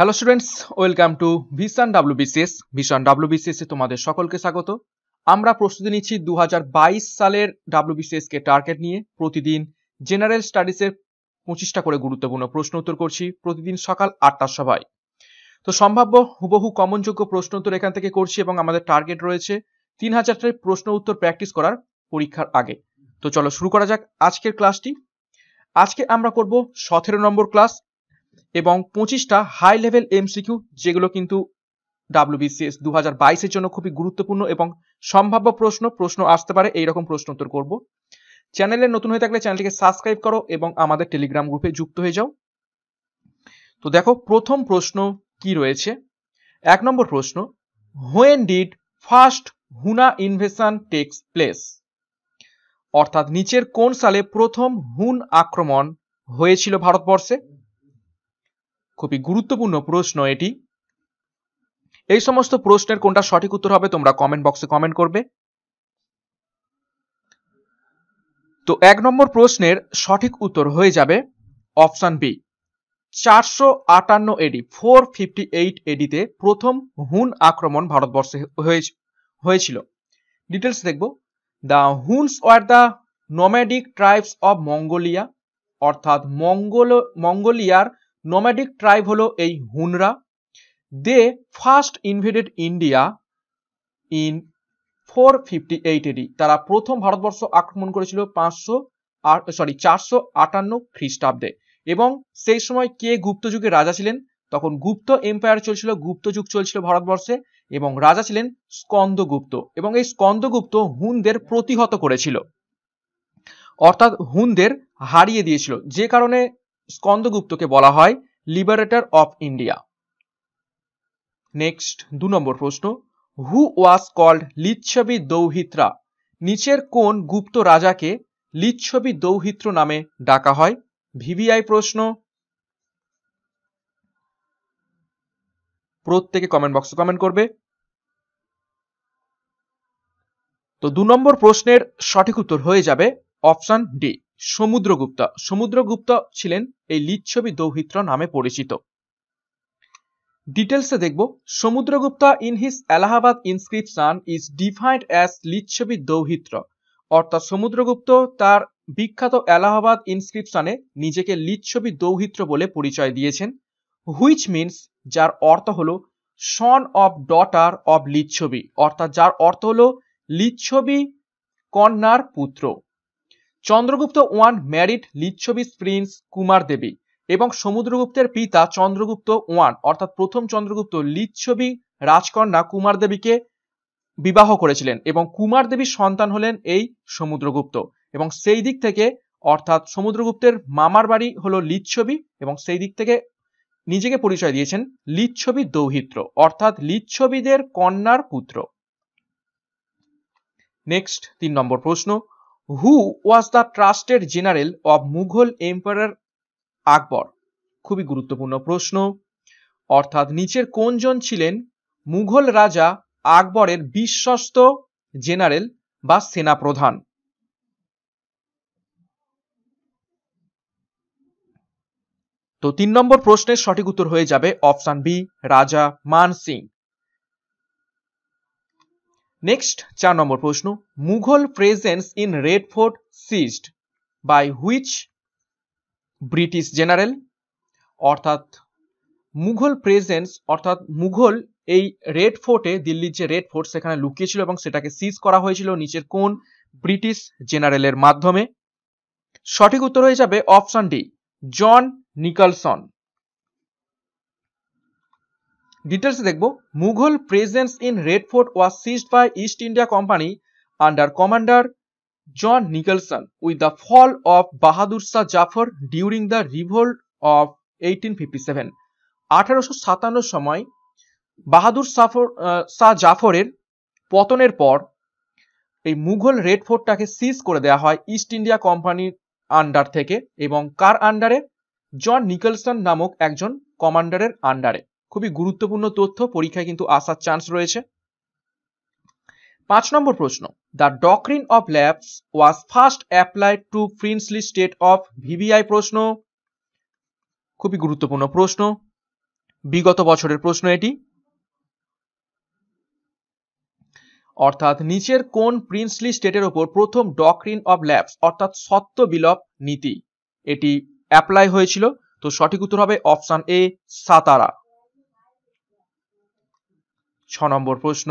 Hello students welcome to vision BCS vision এ তোমাদের সকলকে স্বাগত আমরা প্রস্তুতি নিচ্ছি দু সালের ডাব্লিউবিসিএসকে টার্গেট নিয়ে প্রতিদিন জেনারেল স্টাডিজের পঁচিশটা করে গুরুত্বপূর্ণ প্রশ্ন উত্তর করছি প্রতিদিন সকাল আটটার সভায় তো সম্ভাব্য হুবহু কমনযোগ্য প্রশ্ন উত্তর এখান থেকে করছি এবং আমাদের টার্গেট রয়েছে তিন হাজারটার প্রশ্ন উত্তর প্র্যাকটিস করার পরীক্ষার আগে তো চলো শুরু করা যাক আজকের ক্লাসটি আজকে আমরা করব সতেরো নম্বর ক্লাস এবং পঁচিশটা হাই লেভেল এমসিকিউ যেগুলো কিন্তু ডাব্লিউবিসিএস দু হাজার বাইশের জন্য খুবই গুরুত্বপূর্ণ এবং সম্ভাব্য প্রশ্ন প্রশ্ন আসতে পারে এইরকম প্রশ্ন উত্তর করব চ্যানেলে নতুন হয়ে থাকলে চ্যানেলটিকে সাবস্ক্রাইব করো এবং আমাদের টেলিগ্রাম গ্রুপে যুক্ত হয়ে যাও তো দেখো প্রথম প্রশ্ন কি রয়েছে এক নম্বর প্রশ্ন when did first Huna invasion takes place অর্থাৎ নিচের কোন সালে প্রথম হুন আক্রমণ হয়েছিল ভারতবর্ষে খুবই গুরুত্বপূর্ণ প্রশ্ন এটি এই সমস্ত প্রশ্নের কোনটা সঠিক উত্তর হবে তোমরা কমেন্ট বক্সে কমেন্ট করবে তো এক নম্বর প্রশ্নের সঠিক উত্তর হয়ে যাবে অপশান বি চারশো আটান্ন এডি ফোর ফিফটি এইট এডিতে প্রথম হুন আক্রমণ ভারতবর্ষে হয়েছিল ডিটেলস দেখব the Huns were the nomadic tribes of Mongolia অর্থাৎ মঙ্গল মঙ্গোলিয়ার নোম্যাডিক ট্রাইব হলো এই হুনরা they first invaded India in four fifty তারা প্রথম ভারতবর্ষ আক্রমণ করেছিল পাঁচশো সরি চারশো আটান্ন খ্রিস্টাব্দে এবং সেই সময় কে গুপ্ত যুগের রাজা ছিলেন তখন গুপ্ত এম্পায়ার চলছিল গুপ্ত যুগ চলছিল ভারতবর্ষে এবং রাজা ছিলেন স্কন্দগুপ্ত এবং এই স্কন্দগুপ্ত হুনদের প্রতিহত করেছিল অর্থাৎ হুনদের হারিয়ে দিয়েছিল যে কারণে স্কন্দগুপ্তকে বলা হয় লিবারেটর অফ ইন্ডিয়া নেক্সট দু নম্বর প্রশ্ন হু ওয়াজ কল্ড লিচ্ছবি দৌহিত্রা নিচের কোন গুপ্ত রাজাকে লিচ্ছবি দৌহিত্র নামে ডাকা হয় ভিভিআই প্রশ্ন প্রত্যেকে কমেন্ট বক্সে কমেন্ট করবে তো দু নম্বর প্রশ্নের সঠিক উত্তর হয়ে যাবে অপশন ডি সমুদ্রগুপ্ত সমুদ্রগুপ্ত ছিলেন এই লিচ্ছবি দৌহিত্র নামে পরিচিত ডিটেলসে দেখব Samudragupta in his Allahabad inscription is defined as Lichchhavi দৌহিত্র অর্থাৎ সমুদ্রগুপ্ত তার বিখ্যাত এলাহাবাদ ইনস্ক্রিপশনে নিজেকে লিচ্ছবি দৌহিত্র বলে পরিচয় দিয়েছেন হুইচ মিনস যার অর্থ হল son of daughter of Lichchhavi অর্থাৎ যার অর্থ হল লিচ্ছবি কন্যার পুত্র Chandragupta one married Lichchhavis prince Kumar Devi এবং সমুদ্রগুপ্তের পিতা চন্দ্রগুপ্ত ওয়ান অর্থাৎ প্রথম চন্দ্রগুপ্ত লিচ্ছবি রাজকন্যা কুমার দেবীকে বিবাহ করেছিলেন এবং কুমার দেবীর সন্তান হলেন এই সমুদ্রগুপ্ত এবং সেই দিক থেকে অর্থাৎ সমুদ্রগুপ্তের মামার বাড়ি হলো লিচ্ছবি এবং সেই দিক থেকে নিজেকে পরিচয় দিয়েছেন লিচ্ছবি দৌহিত্র অর্থাৎ লিচ্ছবিদের কন্যার পুত্র নেক্সট তিন নম্বর প্রশ্ন who was the trusted general of Mughal empire Akbar খুবই গুরুত্বপূর্ণ প্রশ্ন অর্থাৎ নিচের কোনজন ছিলেন মুঘল রাজা আকবরের বিশ্বস্ত জেনারেল বা সেনাপ্রধান তো তিন নম্বর প্রশ্নের সঠিক উত্তর হয়ে যাবে অপশান বি রাজা মান সিং নেক্সট চার নম্বর প্রশ্ন Mughal presence in Red Fort seized by which British general অর্থাৎ মুঘল প্রেজেন্স অর্থাৎ মুঘল এই রেড ফোর্টে দিল্লির যে রেড ফোর্ট সেখানে লুকিয়েছিল এবং সেটাকে সিজ করা হয়েছিল নিচের কোন ব্রিটিশ জেনারেলের মাধ্যমে সঠিক উত্তর হয়ে যাবে অপশন ডি জন নিকলসন ডিটেলসে দেখব Mughal presence in Red Fort was seized by East India Company under commander John Nicholson with the fall of Bahadur Shah Zafar during the revolt of eighteen fifty seven আঠারোশো সাতান্ন সময় বাহাদুর সাফর শাহ জাফরের পতনের পর এই মুঘল রেড ফোর্টটাকে সিজ করে দেওয়া হয় ইস্ট ইন্ডিয়া কোম্পানির আন্ডার থেকে এবং কার আন্ডারে জন নিকলসন নামক একজন কমান্ডারের আন্ডারে খুবই গুরুত্বপূর্ণ তথ্য পরীক্ষায় কিন্তু আসার চান্স রয়েছে পাঁচ নম্বর প্রশ্ন the doctrine of lapse was first applied to princely state of VVI প্রশ্ন খুবই গুরুত্বপূর্ণ প্রশ্ন বিগত বছরের প্রশ্ন এটি অর্থাৎ নিচের কোন প্রিন্সলি স্টেটের ওপর প্রথম ডকরিন অফ ল্যাবস অর্থাৎ সত্য বিলপ নীতি এটি অ্যাপ্লাই হয়েছিল তো সঠিক উত্তর হবে অপশান এ সাতারা ছ নম্বর প্রশ্ন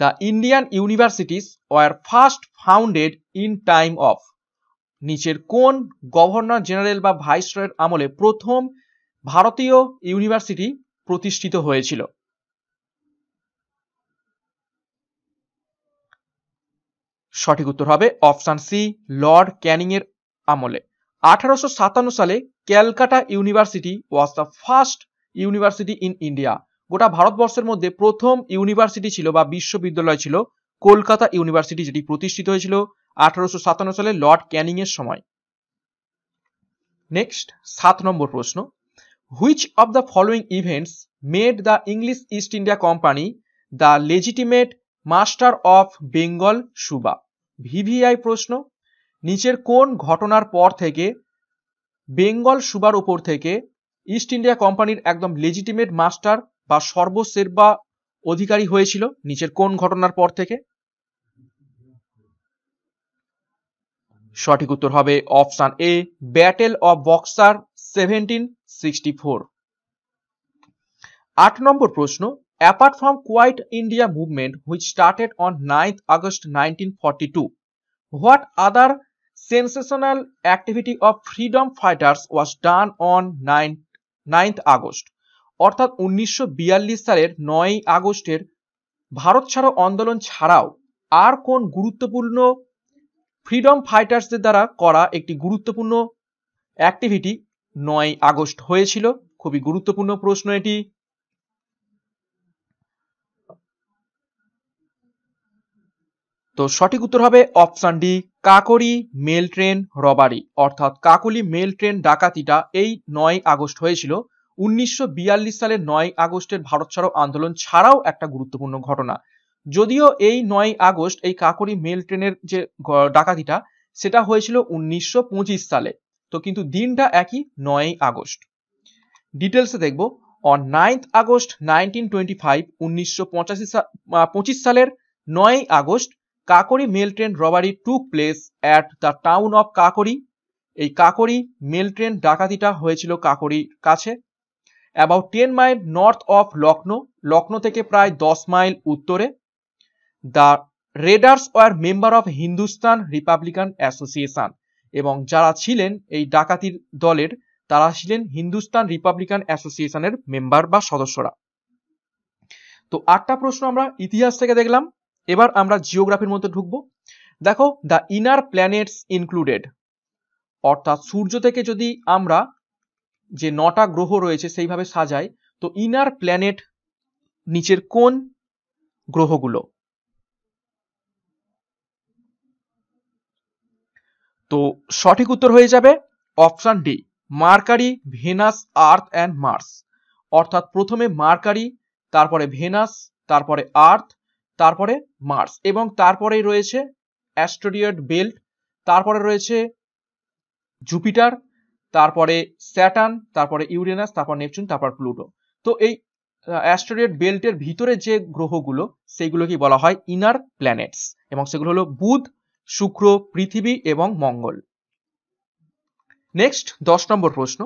the Indian universities were first founded in time of নিচের কোন গভর্নর জেনারেল বা ভাইসরয়ের আমলে প্রথম ভারতীয় ইউনিভার্সিটি প্রতিষ্ঠিত হয়েছিল সঠিক উত্তর হবে অপশান সি লর্ড ক্যানিং এর আমলে আঠারোশো সাতান্ন সালে Calcutta university was the first university in India গোটা ভারতবর্ষের মধ্যে প্রথম ইউনিভার্সিটি ছিল বা বিশ্ববিদ্যালয় ছিল কলকাতা ইউনিভার্সিটি যেটি প্রতিষ্ঠিত হয়েছিল আঠারোশো সাতান্ন সালে লর্ড ক্যানিং এর সময় নেক্সট সাত নম্বর প্রশ্ন which of the following events made the English East India Company the legitimate master of Bengal Subah VVI প্রশ্ন নিচের কোন ঘটনার পর থেকে বেঙ্গল সুবার উপর থেকে ইস্ট ইন্ডিয়া কোম্পানির একদম লেজিটিমেট মাস্টার বা সর্বশেরবা অধিকারী হয়েছিল নিচের কোন ঘটনার পর থেকে সঠিক উত্তর হবে option A battle of Buxar seventeen sixty four আট নম্বর প্রশ্ন apart from quit India movement which started on ninth August nineteen forty two what other sensational activity of freedom fighters was done on nine ninth August অর্থাৎ উনিশশো সালের নয়ই আগস্টের ভারত ছাড়ো আন্দোলন ছাড়াও আর কোন গুরুত্বপূর্ণ ফ্রিডম ফাইটার্সদের দ্বারা করা একটি গুরুত্বপূর্ণ অ্যাক্টিভিটি নয় আগস্ট হয়েছিল খুবই গুরুত্বপূর্ণ প্রশ্ন এটি তো সঠিক উত্তর হবে option D Kakori mail train robbery অর্থাৎ কাকলি মেল ট্রেন ডাকাতিটা এই নয় আগস্ট হয়েছিল উনিশশো সালের নয় আগস্টের ভারত ছাড়ো আন্দোলন ছাড়াও একটা গুরুত্বপূর্ণ ঘটনা যদিও এই নয় আগস্ট এই কাকরি মেল ট্রেনের যে ডাকাতিটা সেটা হয়েছিল উনিশশো সালে তো কিন্তু দিনটা একই নয় আগস্ট ডিটেলসে দেখব on ninth August nineteen twenty five উনিশশো পঁচিশ সালের নয় August Kakori mail train robbery took place at the town of Kakori এই কাকরি মেল ট্রেন ডাকাতিটা হয়েছিল কাকরির কাছে about ten mile north of Lucknow Lucknow থেকে প্রায় দশ মাইল উত্তরে the raiders were member of Hindustan Republican Association এবং যারা ছিলেন এই ডাকাতির দলের তারা ছিলেন হিন্দুস্তান রিপাবলিকান অ্যাসোসিয়েশনের মেম্বার বা সদস্যরা তো আটটা প্রশ্ন আমরা ইতিহাস থেকে দেখলাম এবার আমরা জিওগ্রাফির মধ্যে ঢুকবো দেখো দ্য ইনার প্ল্যানেটস ইনক্লুডেড অর্থাৎ সূর্য থেকে যদি আমরা যে নটা গ্রহ রয়েছে সেইভাবে সাজায় তো ইনার প্ল্যানেট নিচের কোন গ্রহগুলো তো সঠিক উত্তর হয়ে যাবে option D Mercury Venus Earth and Mars অর্থাৎ প্রথমে মার্কারি তারপরে ভেনাস তারপরে আর্থ তারপরে মার্স এবং তারপরে রয়েছে অ্যাস্টোরিয়ড বেল্ট তারপরে রয়েছে জুপিটার তারপরে স্যাটার্ন তারপরে ইউরেনাস তারপর নেপচুন তারপর প্লুটো তো এই অ্যাস্টেরয়েড বেল্টের ভিতরে যে গ্রহগুলো সেইগুলোকে বলা হয় ইনার প্ল্যানেটস এবং সেগুলো হলো বুধ শুক্র পৃথিবী এবং মঙ্গল নেক্সট দশ নম্বর প্রশ্ন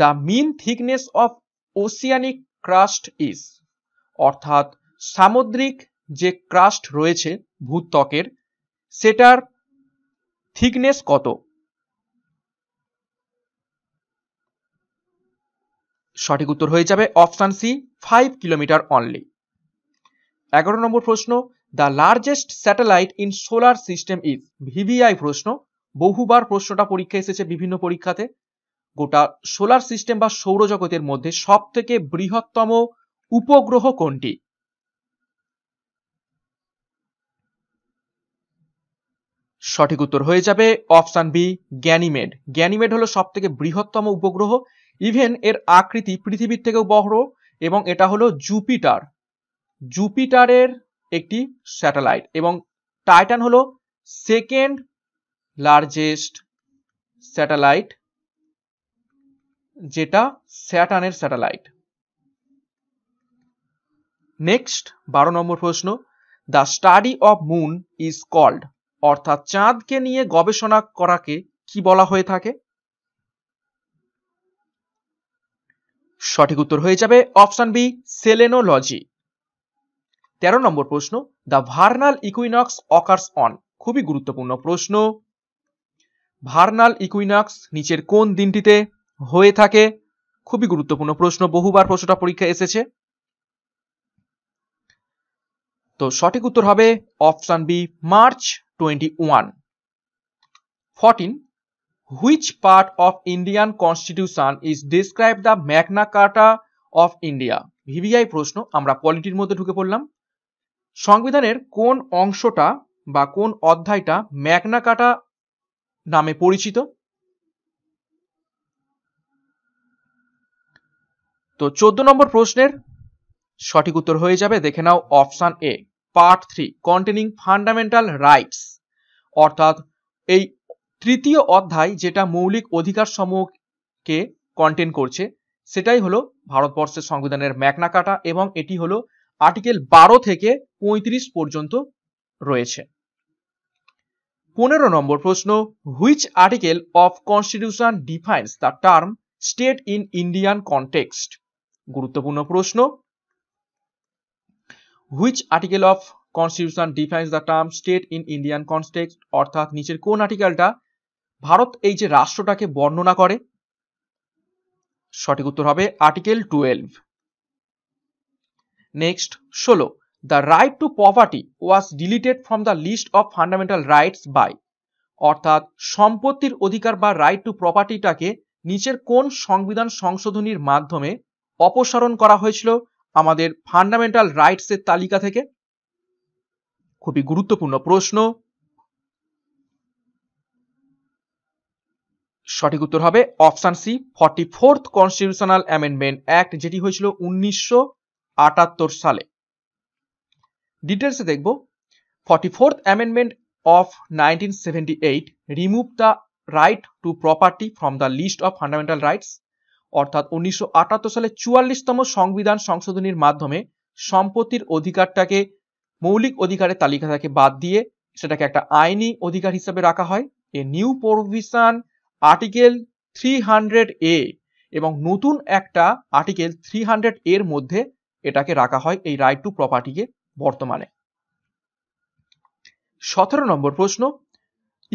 the mean thickness of oceanic crust is অর্থাৎ সামুদ্রিক যে ক্রাস্ট রয়েছে ভূত্বকের সেটার থিকনেস কত সঠিক উত্তর হয়ে যাবে option C five kilometre only এগারো নম্বর প্রশ্ন the largest satellite in solar system is VVI প্রশ্ন বহুবার প্রশ্নটা পরীক্ষা এসেছে বিভিন্ন পরীক্ষাতে গোটা সোলার সিস্টেম বা সৌরজগতের মধ্যে সব থেকে বৃহত্তম উপগ্রহ কোনটি সঠিক উত্তর হয়ে যাবে অপশান বি গ্যানিমেড গ্যানিমেড হলো সব থেকে বৃহত্তম উপগ্রহ ইভেন এর আকৃতি পৃথিবীর থেকেও বড় এবং এটা হলো জুপিটার জুপিটারের একটি স্যাটেলাইট এবং টাইটান হলো সেকেন্ড লার্জেস্ট স্যাটেলাইট যেটা স্যাটানের স্যাটেলাইট নেক্সট বারো নম্বর প্রশ্ন the study of moon is called অর্থাৎ চাঁদকে নিয়ে গবেষণা করাকে কি বলা হয়ে থাকে সঠিক উত্তর হয়ে যাবে অপশন বি সেলেনোলজি তেরো নম্বর প্রশ্ন the vernal equinox occurs on খুবই গুরুত্বপূর্ণ প্রশ্ন ভার্নাল ইকুইনক্স নিচের কোন দিনটিতে হয়ে থাকে খুবই গুরুত্বপূর্ণ প্রশ্ন বহুবার প্রশ্নটা পরীক্ষা এসেছে তো সঠিক উত্তর হবে option B March 21. 14. Which part of Indian constitution is described the Magna Carta of India? VVI প্রশ্ন আমরা পলিটির মধ্যে ঢুকে পড়লাম সংবিধানের কোন অংশটা বা কোন অধ্যায়টা ম্যাগনা কাটা নামে পরিচিত তো চোদ্দ নম্বর প্রশ্নের সঠিক উত্তর হয়ে যাবে দেখে নাও option A part three containing fundamental rights অর্থাৎ এই তৃতীয় অধ্যায় যেটা মৌলিক অধিকার সমূহকে কন্টেন করছে সেটাই হলো ভারতবর্ষের সংবিধানের ম্যাকনাকাটা এবং এটি হলো আর্টিকেল বারো থেকে পঁয়ত্রিশ পর্যন্ত রয়েছে পনেরো নম্বর প্রশ্ন which article of constitution defines the term state in Indian context গুরুত্বপূর্ণ প্রশ্ন which article of constitution defines the term state in Indian context অর্থাৎ নিচের কোন আর্টিকেলটা ভারত এই যে রাষ্ট্রটাকে বর্ণনা করে সঠিক উত্তর হবে আর্টিকেল টুয়েলভ নেক্সট ষোলো the right to poverty was deleted from the list of fundamental rights by অর্থাৎ সম্পত্তির অধিকার বা রাইট টু প্রপার্টিটাকে নিচের কোন সংবিধান সংশোধনীর মাধ্যমে অপসারণ করা হয়েছিল আমাদের ফান্ডামেন্টাল রাইটস এর তালিকা থেকে খুবই গুরুত্বপূর্ণ প্রশ্ন সঠিক উত্তর হবে option C forty fourth constitutional amendment act যেটি হয়েছিল উনিশশো আটাত্তর সালে ডিটেলসে দেখব forty fourth amendment of nineteen seventy eight remove the right to property from the list of fundamental rights অর্থাৎ উনিশশো সালে চুয়াল্লিশতম সংবিধান সংশোধনীর মাধ্যমে সম্পত্তির অধিকারটাকে মৌলিক অধিকারের তালিকা থেকে বাদ দিয়ে সেটাকে একটা আইনি অধিকার হিসেবে রাখা হয় a new provision article three hundred A এবং নতুন একটা আর্টিকেল থ্রি হান্ড্রেড এর মধ্যে এটাকে রাখা হয় এই রাইট টু প্রপার্টিকে বর্তমানে সতেরো নম্বর প্রশ্ন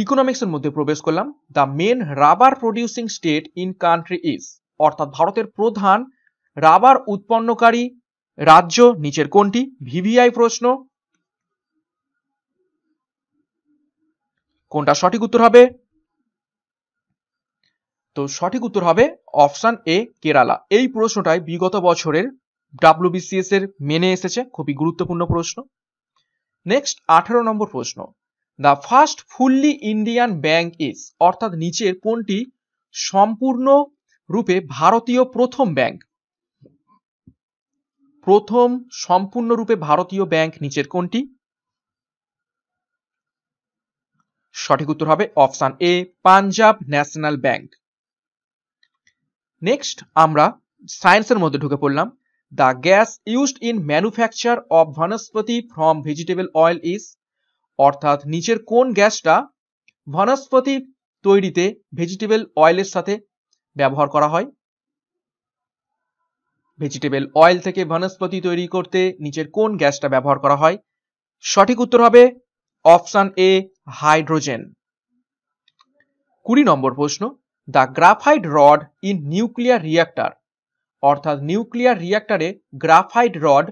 ইকোনমিক্সের মধ্যে প্রবেশ করলাম the main rubber producing state in country is অর্থাৎ ভারতের প্রধান রাবার উৎপন্নকারী রাজ্য নিচের কোনটি ভিভিআই প্রশ্ন কোনটা সঠিক উত্তর হবে তো সঠিক উত্তর হবে অপশন এ কেরালা এই প্রশ্নটাই বিগত বছরের ডাব্লিউবিসিএস এর মেনে এসেছে খুবই গুরুত্বপূর্ণ প্রশ্ন নেক্সট আঠারো নম্বর প্রশ্ন the first fully Indian bank is অর্থাৎ নিচের কোনটি সম্পূর্ণ রূপে ভারতীয় প্রথম ব্যাংক প্রথম সম্পূর্ণরূপে ভারতীয় ব্যাংক নিচের কোনটি সঠিক উত্তর হবে option A Punjab National Bank next আমরা সায়েন্সের মধ্যে ঢুকে পড়লাম the gas used in manufacture of vanaspati from vegetable oil is অর্থাৎ নিচের কোন গ্যাসটা বনস্পতি তৈরিতে ভেজিটেবল অয়েলের সাথে ব্যবহার করা হয় ভেজিটেবল অয়েল থেকে বনস্পতি তৈরি করতে নিচের কোন গ্যাসটা ব্যবহার করা হয় সঠিক উত্তর হবে অপশান এ হাইড্রোজেন কুড়ি নম্বর প্রশ্ন the graphite rod in nuclear reactor অর্থাৎ নিউক্লিয়ার রিয়াক্টারে গ্রাফাইড রড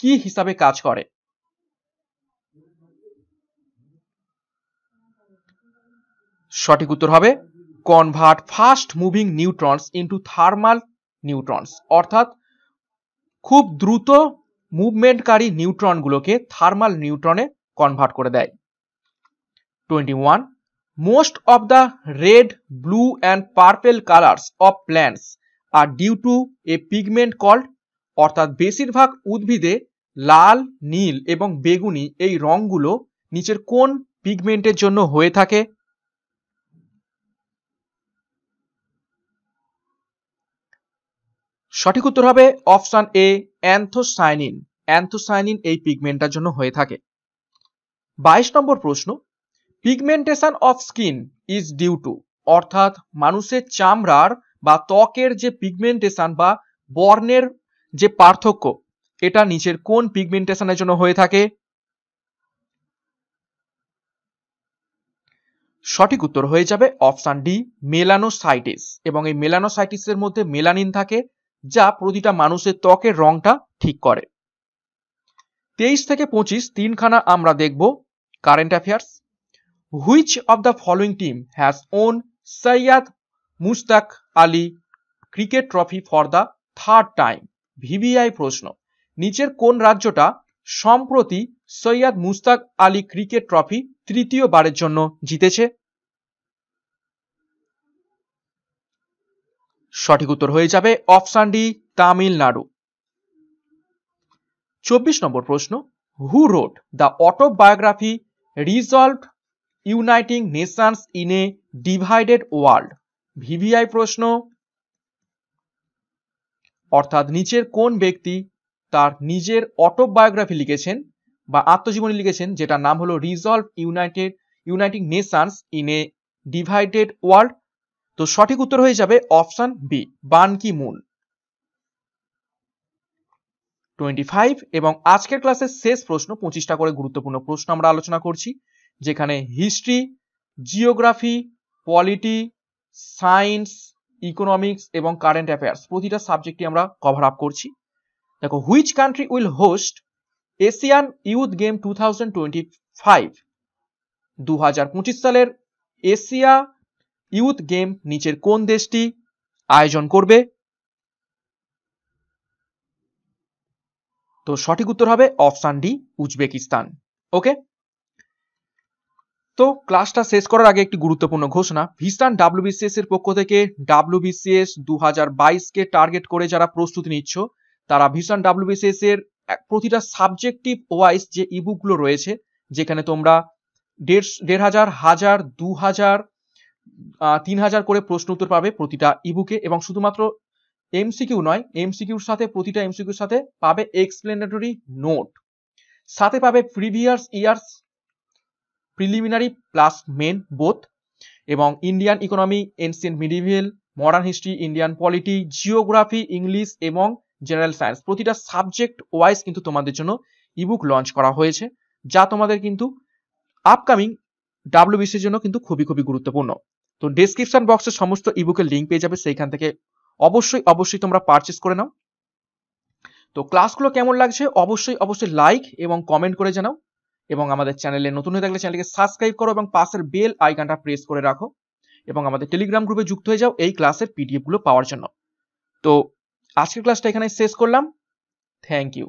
কি হিসাবে কাজ করে সঠিক উত্তর হবে convert fast moving neutrons into thermal neutrons অর্থাৎ খুব দ্রুত মুভমেন্টকারী নিউট্রনগুলোকে থার্মাল নিউট্রনে কনভার্ট করে দেয় twenty one most of the red blue and purple colours of plants are due to a pigment called অর্থাৎ বেশিরভাগ উদ্ভিদে লাল নীল এবং বেগুনি এই রঙগুলো নিচের কোন পিগমেন্টের জন্য হয়ে থাকে সঠিক উত্তর হবে অপশন এ অ্যান্থোসাইনিন অ্যান্থোসাইনিন এই পিগমেন্টটার জন্য হয়ে থাকে বাইশ নম্বর প্রশ্ন pigmentation of skin is due to অর্থাৎ মানুষের চামড়ার বা ত্বকের যে পিগমেন্টেশন বা বর্ণের যে পার্থক্য এটা নিচের কোন পিগমেন্টেশনের জন্য হয়ে থাকে সঠিক উত্তর হয়ে যাবে অপশান ডি মেলানোসাইটিস এবং এই মেলানোসাইটিসের মধ্যে মেলানিন থাকে যা প্রতিটা মানুষের ত্বকের রংটা ঠিক করে তেইশ থেকে পঁচিশ তিনখানা আমরা দেখব current affairs which of the following team has won Syed Mushtaq Ali cricket trophy for the third time VVI প্রশ্ন নিচের কোন রাজ্যটা সম্প্রতি সৈয়াদ মুস্তাক আলী ক্রিকেট ট্রফি তৃতীয়বারের জন্য জিতেছে সঠিক উত্তর হয়ে যাবে অপশান ডি তামিলনাড়ু চব্বিশ নম্বর প্রশ্ন who wrote the autobiography resolve uniting nations in a divided world VVI প্রশ্ন অর্থাৎ নিচের কোন ব্যক্তি তার নিজের অটোবায়োগ্রাফি লিখেছেন বা আত্মজীবনী লিখেছেন যেটার নাম হলো resolve united uniting nations in a divided world তো সঠিক উত্তর হয়ে যাবে অপশন বি বান কি মুন টোয়েন্টি ফাইভ এবং আজকের ক্লাসের শেষ প্রশ্ন পঁচিশটা করে গুরুত্বপূর্ণ প্রশ্ন আমরা আলোচনা করছি যেখানে history geography polity science economics এবং কারেন্ট অ্যাফেয়ার্স প্রতিটা সাবজেক্টই আমরা কভার আপ করছি দেখো which country will host Asian youth game two thousand twenty five দু হাজার পঁচিশ সালের এশিয়া ইউথ গেম নিচের কোন দেশটি আয়োজন করবে তো সঠিক উত্তর হবে অপশান ডি উজবেকিস্তান ওকে তো ক্লাসটা শেষ করার আগে একটি গুরুত্বপূর্ণ ঘোষণা ভিসান ডাব্লিউবিসিএস এর পক্ষ থেকে ডাব্লিউবিসিএস দু কে বাইশকে টার্গেট করে যারা প্রস্তুতি নিচ্ছ তারা ভিসান ডাব্লিউবিসিএস এর প্রতিটা সাবজেক্টিভ ওয়াইজ যে ইবুকগুলো রয়েছে যেখানে তোমরা দেড় দেড় হাজার হাজার দু হাজার তিন হাজার করে প্রশ্ন উত্তর পাবে প্রতিটা ইবুকে এবং শুধুমাত্র এমসিকিউ নয় এমসিকিউর সাথে প্রতিটা এমসিকিউর সাথে পাবে এক্সপ্লেনেটরি নোট সাথে পাবে previous years preliminary plus main both এবং Indian economy ancient medieval modern history Indian polity geography English এবং জেনারেল সায়েন্স প্রতিটা সাবজেক্ট ওয়াইজ কিন্তু তোমাদের জন্য ইবুক লঞ্চ করা হয়েছে যা তোমাদের কিন্তু আপকামিং ডাব্লিউবিসির জন্য কিন্তু খুবই খুবই গুরুত্বপূর্ণ তো ডিসক্রিপশন বক্সে সমস্ত ইবুকের লিঙ্ক পেয়ে যাবে সেইখান থেকে অবশ্যই অবশ্যই তোমরা পারচেস করে নাও তো ক্লাসগুলো কেমন লাগছে অবশ্যই অবশ্যই লাইক এবং কমেন্ট করে জানাও এবং আমাদের চ্যানেলে নতুন হয়ে থাকলে চ্যানেলকে সাবস্ক্রাইব করো এবং পাশের বেল আইকনটা প্রেস করে রাখো এবং আমাদের টেলিগ্রাম গ্রুপে যুক্ত হয়ে যাও এই ক্লাসের পিডিএফগুলো পাওয়ার জন্য তো আজকের ক্লাসটা এখানে শেষ করলাম থ্যাংক ইউ